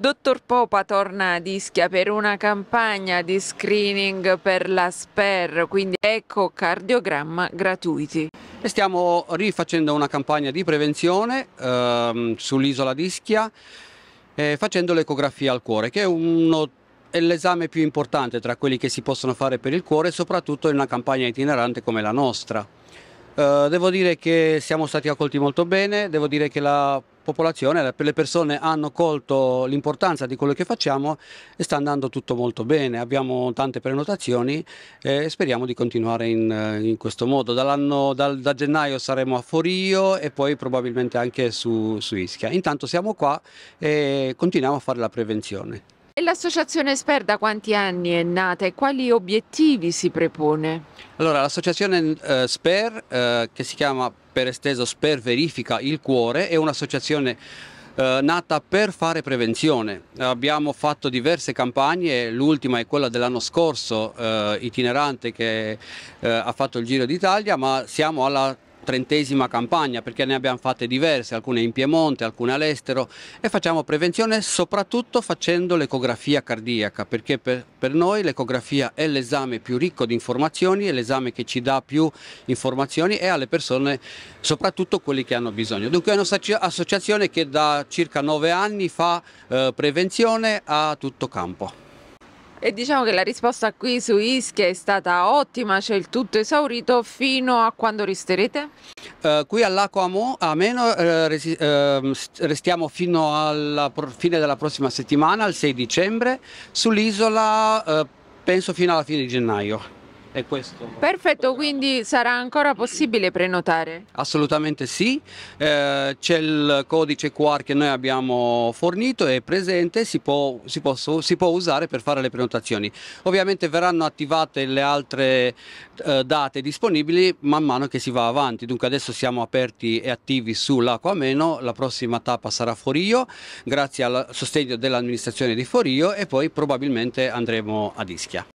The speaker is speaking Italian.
Dottor Popa torna ad Ischia per una campagna di screening per la SPER, quindi ecocardiogramma gratuiti. E stiamo rifacendo una campagna di prevenzione ehm, sull'isola di Ischia eh, facendo l'ecografia al cuore, che è uno è l'esame più importante tra quelli che si possono fare per il cuore, soprattutto in una campagna itinerante come la nostra. Eh, devo dire che siamo stati accolti molto bene, devo dire che la popolazione, le persone hanno colto l'importanza di quello che facciamo e sta andando tutto molto bene, abbiamo tante prenotazioni e speriamo di continuare in, in questo modo. Dal, da gennaio saremo a Forio e poi probabilmente anche su, su Ischia. Intanto siamo qua e continuiamo a fare la prevenzione. E l'associazione SPER da quanti anni è nata e quali obiettivi si prepone? Allora, l'associazione eh, Sper, eh, che si chiama per esteso Sper Verifica il Cuore, è un'associazione eh, nata per fare prevenzione. Abbiamo fatto diverse campagne, l'ultima è quella dell'anno scorso, eh, itinerante, che eh, ha fatto il Giro d'Italia, ma siamo alla trentesima campagna perché ne abbiamo fatte diverse, alcune in Piemonte, alcune all'estero e facciamo prevenzione soprattutto facendo l'ecografia cardiaca perché per, per noi l'ecografia è l'esame più ricco di informazioni, è l'esame che ci dà più informazioni e alle persone soprattutto quelli che hanno bisogno. Dunque è un'associazione che da circa nove anni fa eh, prevenzione a tutto campo. E diciamo che la risposta qui su Ischia è stata ottima, c'è il tutto esaurito fino a quando resterete? Uh, qui all'Aco Ameno uh, eh, uh, ehm, restiamo fino alla fine della prossima settimana, il 6 dicembre, sull'isola eh, penso fino alla fine di gennaio è questo. Perfetto, quindi sarà ancora possibile prenotare? Assolutamente sì, eh, c'è il codice QR che noi abbiamo fornito, è presente, si può, si, può, si può, usare per fare le prenotazioni. Ovviamente verranno attivate le altre eh, date disponibili man mano che si va avanti, dunque adesso siamo aperti e attivi sull'Acqua Meno, la prossima tappa sarà Forio, grazie al sostegno dell'amministrazione di Forio e poi probabilmente andremo a Ischia.